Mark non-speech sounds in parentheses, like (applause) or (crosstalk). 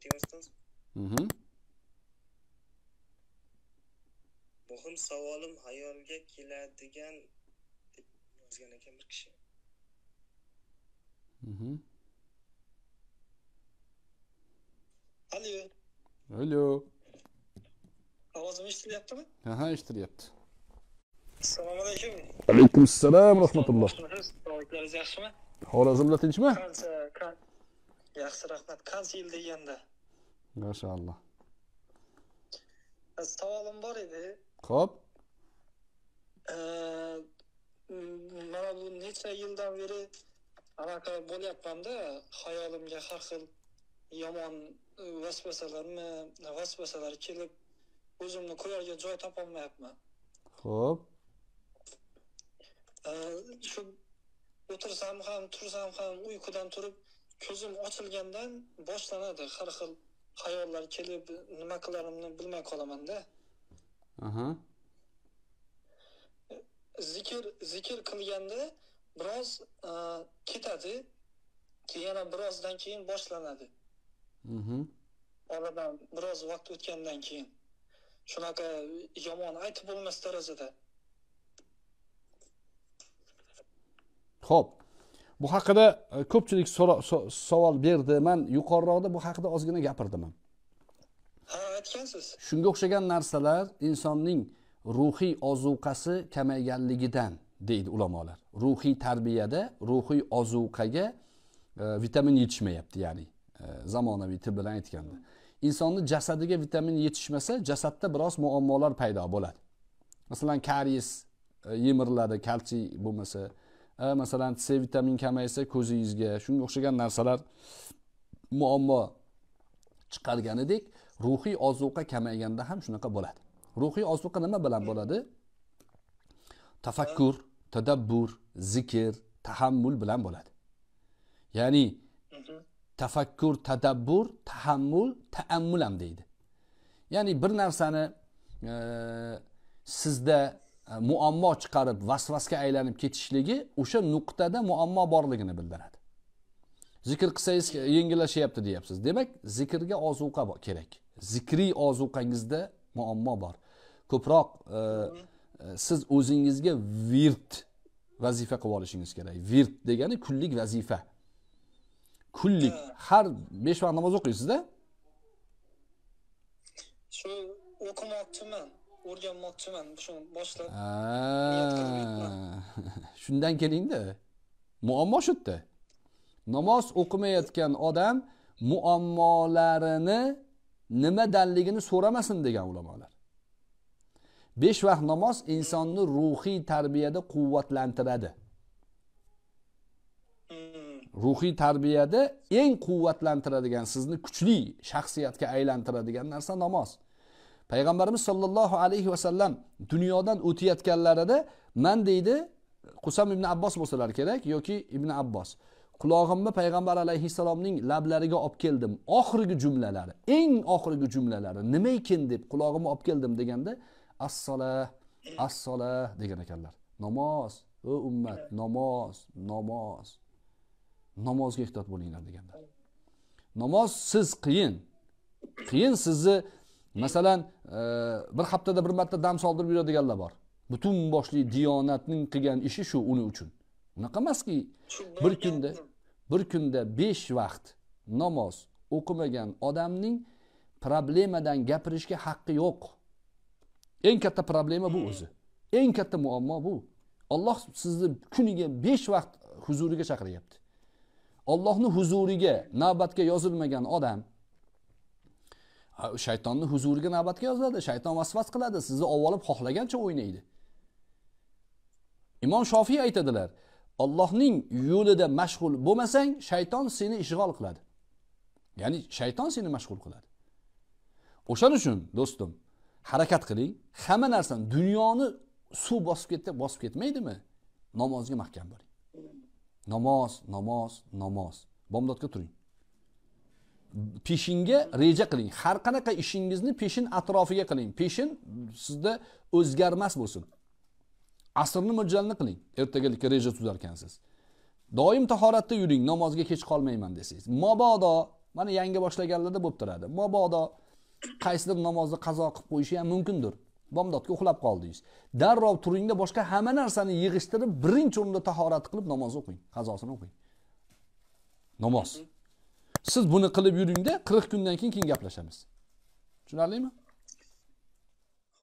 ciddi misiniz? Hı hı. Muhim savolim hayolga keladigan deb yozgan ekan bir kishi. Hı hı. Alo. Alo. Ovozim eshitilyaptimi? Ha, ha, eshitilyapti. Assalomu alaykum. Alaykum assalom va rahmatulloh. Sog'liklaringiz yaxshimi? Xorazmda tinchmi? Qancha, yaxshi rahmat. Qancha yil deganda? mashalloh e, savolim bor edi ho'p e, mana bu necha yildan beri anaqa bo'lyapmanda xayolimga har xil yomon vasvasalarmi vasvasalar kelib o'zimni qo'yarga joy topolmayapman ho'p shu e, o'tirsam ham tursam ham uyqudan turib ko'zim ochilgandan boshlanadi har xil ayollar kelib nima qilarimni bilmay qolamanda aha zikr zikr qilganda biroz e, ketadi keyin yana birozdan keyin boshlanadi mhm. oradan biroz vaqt o'tgandan keyin shunaqa yomon aytib bo'lmas darajada ho'p bu haqida e, ko'pchilik savol berdi man yuqoriroqda bu haqida ozgina gapirdim ham ha aytgansiz shunga o'xshagan narsalar insonning ruhiy ozuqasi kamayganligidan deydi ulamolar ruhiy tarbiyada ruhiy ozuqaga e, vitamin yetishmayapti ya'ni e, zamonaviy til bilan aytganda insonni jasadiga vitamin yetishmasa jasadda biroz muammolar paydo bo'ladi masalan karies e, yemiriladi kalsiy bo'lmasa masalan c vitamin kamaysa ko'zingizga shunga o'xshagan narsalar muammo chiqarganidek ruhiy ozuqa kamayganda ham shunaqa bo'ladi ruhiy ozuqa nima bilan bo'ladi tafakkur tadabbur zikr tahammul bilan bo'ladi ya'ni tafakkur tadabbur tahammul taammul ham deydi ya'ni bir narsani e, sizda E, muammo chiqarib vasvasga aylanib ketishligi o'sha nuqtada muammo borligini bildiradi zikr qilsangiz yengillashyapti deyapsiz demak zikrga ozuqa kerak zikriy ozuqangizda muammo bor ko'proq e, e, siz o'zingizga virt vazifa qilib olishingiz kerak virt degani kunlik vazifa kunlik har besh vaqt namoz o'qiysizda shu o'qimoqchiman o'rganmoqchiman shu boshlab (laughs) shundan kelingda muammo shu yerda namoz o'qimayotgan odam muammolarini nimadanligini so'ramasin degan ulamolar besh vaqt namoz insonni ruhiy tarbiyada quvvatlantiradi hmm. ruhiy tarbiyada eng quvvatlantiradigan sizni kuchli shaxsiyatga aylantiradigan narsa namoz payg'ambarimiz sollallohu alayhi vasallam dunyodan o'tayotganlarida man deydi qusam ibn abbos bo'lsalar kerak yoki ibn abbos qulog'imni payg'ambar alayhissalomning lablariga olib keldim oxirgi jumlalari eng oxirgi jumlalari nima ekan deb qulog'imni olib keldim deganda assola assola degan ekanlar namoz o ummat namoz namoz namozga ehtiyot bo'linglar deganlar namoz siz qiyin qiyin sizni masalan e, bir haftada bir marta dam soldirib yuradiganlar bor butun boshli diyonatning qilgan ishi shu uni uchun unaqa emaski bir kunda bir kunda besh vaqt namoz o'qimagan odamning problemadan gapirishga haqqi yo'q eng katta problema bu hmm. o'zi eng katta muammo bu olloh sizni kuniga besh vaqt huzuriga chaqiryapti ollohni huzuriga navbatga yozilmagan odam shaytonni huzuriga navbatga yoziladi shayton vasvas qiladi sizni ovvolib xohlagancha o'ynaydi imom shofiy aytadilar ollohning yo'lida mashg'ul bo'lmasang shayton seni ishg'ol qiladi ya'ni shayton seni mashg'ul qiladi o'shaning uchun do'stim harakat qiling hamma narsani dunyoni suv bosib ketdi bosib ketmaydimi namozga mahkam bo'ling namoz namoz namoz bomdodga turing peshinga reja qiling har qanaqa ishingizni peshin atrofiga qiling peshin sizda o'zgarmas bo'lsin asrni mo'ljalini qiling ertagalikka reja tuzarkansiz doim tahoratda yuring namozga kech qolmayman desangiz mobodo mana yangi boshlaganlarda bo'lib turadi mobodo qaysidir namozni qazo qilib qo'yishi ham mumkindir bomdodga uxlab qoldingiz darrov turingda boshqa hamma narsani yig'ishtirib birinchi o'rinda tahorat qilib namoz o'qing qazosini o'qing namoz siz buni qilib yuringda qirq kundan keyin keyin gaplashamiz tushunarlimi